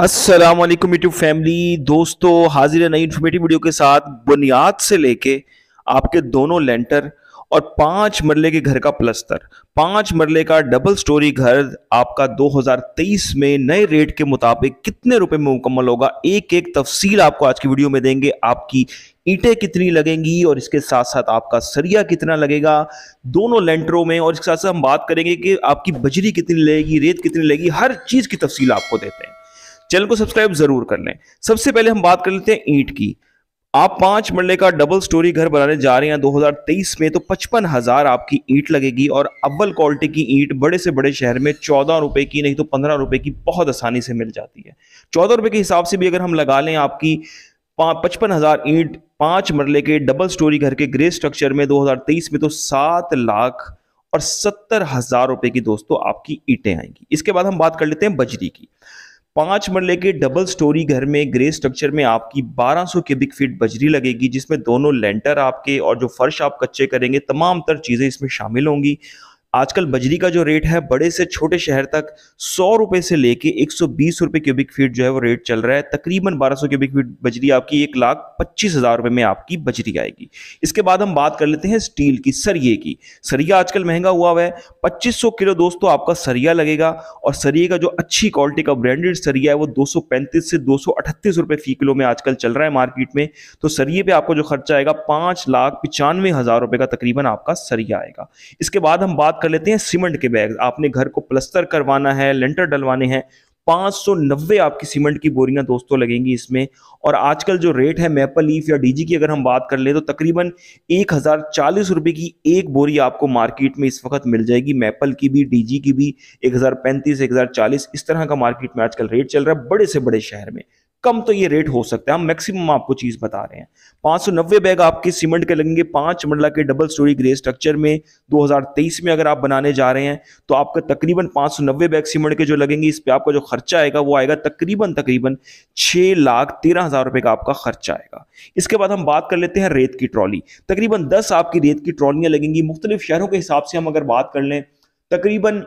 अस्सलाम वालेकुम YouTube family दोस्तों हाजिर है नई इन्फॉर्मेटिव वीडियो के साथ बुनियाद से लेके आपके दोनों लेंटर और पाँच मरले के घर का प्लस्तर पाँच मरले का डबल स्टोरी घर आपका 2023 में नए रेट के मुताबिक कितने रुपए में मुकम्मल होगा एक एक तफसील आपको आज की वीडियो में देंगे आपकी ईंटें कितनी लगेंगी और इसके साथ साथ आपका सरिया कितना लगेगा दोनों लेंटरों में और इसके साथ साथ हम बात करेंगे कि आपकी बजरी कितनी लगेगी रेत कितनी लगेगी हर चीज़ की तफसील आपको देते हैं चैनल को सब्सक्राइब जरूर कर लें सबसे पहले हम बात कर लेते हैं ईंट की आप पांच मरले का डबल स्टोरी घर बनाने जा रहे हैं 2023 में तो पचपन हजार आपकी ईंट लगेगी और अव्वल क्वालिटी की ईंट बड़े से बड़े शहर में चौदह रुपए की नहीं तो पंद्रह रुपए की बहुत आसानी से मिल जाती है चौदह रुपए के हिसाब से भी अगर हम लगा लें आपकी पचपन हजार ईंट पांच मरले के डबल स्टोरी घर के ग्रे स्ट्रक्चर में 2023 में तो सात लाख और सत्तर हजार रुपए की दोस्तों आपकी ईटें आएंगी इसके बाद हम बात कर लेते हैं बजरी की पांच मरले के डबल स्टोरी घर में ग्रे स्ट्रक्चर में आपकी 1200 क्यूबिक फीट बजरी लगेगी जिसमें दोनों लेंटर आपके और जो फर्श आप कच्चे करेंगे तमाम तर चीज़ें इसमें शामिल होंगी आजकल बजरी का जो रेट है बड़े से छोटे शहर तक सौ रुपये से लेके एक सौ बीस रुपये क्यूबिक फीट जो है वो रेट चल रहा है तकरीबन बारह सौ क्यूबिक फीट बजरी आपकी एक लाख पच्चीस हज़ार रुपये में आपकी बजरी आएगी इसके बाद हम बात कर लेते हैं स्टील की सरिये की सरिया आजकल महंगा हुआ हुआ है पच्चीस सौ किलो दोस्तों आपका सरिया लगेगा और सरिये का जो अच्छी क्वालिटी का ब्रांडेड सरिया है वो दो सौ पैंतीस से दो सौ अठतीस रुपये फी किलो में आजकल चल रहा है मार्केट में तो सरिये पे आपको जो खर्चा आएगा पाँच लाख पचानवे हज़ार रुपये का तकरीबन आपका सरिया आएगा इसके बाद हम बात कर कर लेते हैं सीमेंट के बैग आपने घर को प्लस्तर करवाना है लेंटर डलवाने हैं 590 आपकी सीमेंट की बोरियां दोस्तों लगेंगी इसमें और आजकल जो रेट है मेपल लीफ या डीजी की अगर हम बात कर ले तो तकरीबन एक हज़ार चालीस रुपये की एक बोरी आपको मार्केट में इस वक्त मिल जाएगी मेपल की भी डीजी की भी एक हज़ार पैंतीस एक हज़ार चालीस इस तरह का मार्केट में आजकल रेट चल रहा है बड़े से बड़े शहर में कम तो ये रेट हो सकता है हम मैक्सिमम आपको चीज बता रहे हैं पांच सौ नब्बे बैग आपके सीमेंट के लगेंगे पांच मरला के डबल स्टोरी ग्रे स्ट्रक्चर में 2023 में अगर आप बनाने जा रहे हैं तो आपका तकरीबन पांच सौ नब्बे बैग सीमेंट के जो लगेंगे इस पे आपका जो खर्चा आएगा वो आएगा तकरीबन तकरीबन छह लाख तेरह हजार रुपए का आपका खर्चा आएगा इसके बाद हम बात कर लेते हैं रेत की ट्रॉली तकरीबन दस आपकी रेत की ट्रॉलियां लगेंगी मुख्तलिफ शहरों के हिसाब से हम अगर बात कर लें तकरीबन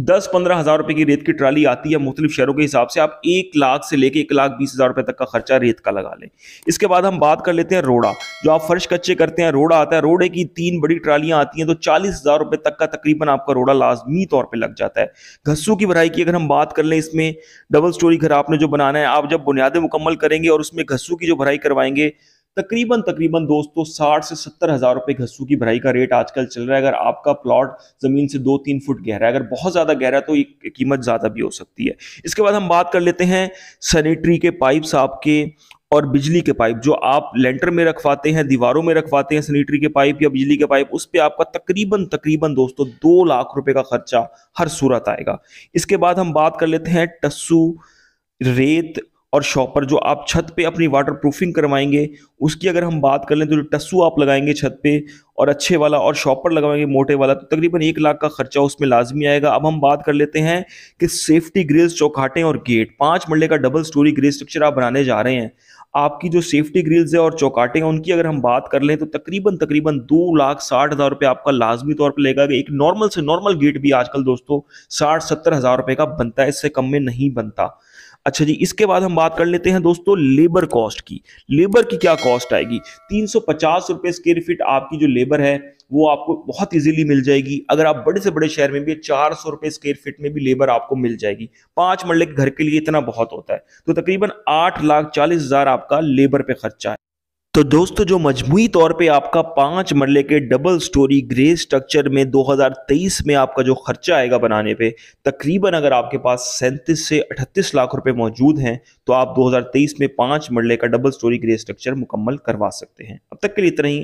दस पंद्रह हज़ार रुपए की रेत की ट्राली आती है मुख्तलि शहरों के हिसाब से आप एक लाख से लेके एक लाख बीस हज़ार रुपये तक का खर्चा रेत का लगा लें इसके बाद हम बात कर लेते हैं रोड़ा जो आप फर्श कच्चे करते हैं रोड़ा आता है रोड़े की तीन बड़ी ट्रालियां आती हैं तो चालीस हज़ार रुपए तक का तकरीबन आपका रोड़ा लाजमी तौर पर लग जाता है घस्सू की भराई की अगर हम बात कर लें इसमें डबल स्टोरी घर आपने जो बनाना है आप जब बुनियादें मुकम्मल करेंगे और उसमें घस्सू की जो भराई करवाएंगे तकरीबन तकरीबन दोस्तों साठ से सत्तर हजार रुपए घस्सू की भराई का रेट आजकल चल रहा है अगर आपका प्लॉट जमीन से दो तीन फुट गहरा है अगर बहुत ज्यादा गहरा है तो ये कीमत ज्यादा भी हो सकती है इसके बाद हम बात कर लेते हैं सैनिटरी के पाइप्स आपके और बिजली के पाइप जो आप लेंटर में रखवाते हैं दीवारों में रखवाते हैं सैनिटरी के पाइप या बिजली के पाइप उस पर आपका तकरीबन तकरीबन दोस्तों दो लाख रुपए का खर्चा हर सूरत आएगा इसके बाद हम बात कर लेते हैं टस्सू रेत और शॉपर जो आप छत पे अपनी वाटर प्रूफिंग करवाएंगे उसकी अगर हम बात कर लें तो जो टस्सू आप लगाएंगे छत पे और अच्छे वाला और शॉपर लगाएंगे मोटे वाला तो तकरीबन एक लाख का खर्चा उसमें लाजमी आएगा अब हम बात कर लेते हैं कि सेफ्टी ग्रिल्स चौखाटें और गेट पाँच मरले का डबल स्टोरी ग्रिल स्ट्रक्चर आप बनाने जा रहे हैं आपकी जो सेफ्टी ग्रिल्स है और चौकाटें हैं उनकी अगर हम बात कर लें तो तकरीबन तकरीबन दो लाख साठ हज़ार रुपये आपका लाजमी तौर पर लेगा एक नॉर्मल से नॉर्मल गेट भी आजकल दोस्तों साठ सत्तर हज़ार रुपये का बनता है इससे कम में नहीं बनता अच्छा जी इसके बाद हम बात कर लेते हैं दोस्तों लेबर कॉस्ट की लेबर की क्या कॉस्ट आएगी तीन सौ पचास रुपये फीट आपकी जो लेबर है वो आपको बहुत इजीली मिल जाएगी अगर आप बड़े से बड़े शहर में भी चार सौ रुपये स्क्वेयर फीट में भी लेबर आपको मिल जाएगी पांच मरले के घर के लिए इतना बहुत होता है तो तकरीबन आठ लाख चालीस हजार आपका लेबर पे खर्चा है तो दोस्तों जो मजमू तौर पे आपका पांच मरले के डबल स्टोरी ग्रे स्ट्रक्चर में 2023 में आपका जो खर्चा आएगा बनाने पे तकरीबन अगर आपके पास सैंतीस से अठतीस लाख रुपए मौजूद हैं तो आप 2023 में पांच मरले का डबल स्टोरी ग्रे स्ट्रक्चर मुकम्मल करवा सकते हैं अब तक के लिए इतना ही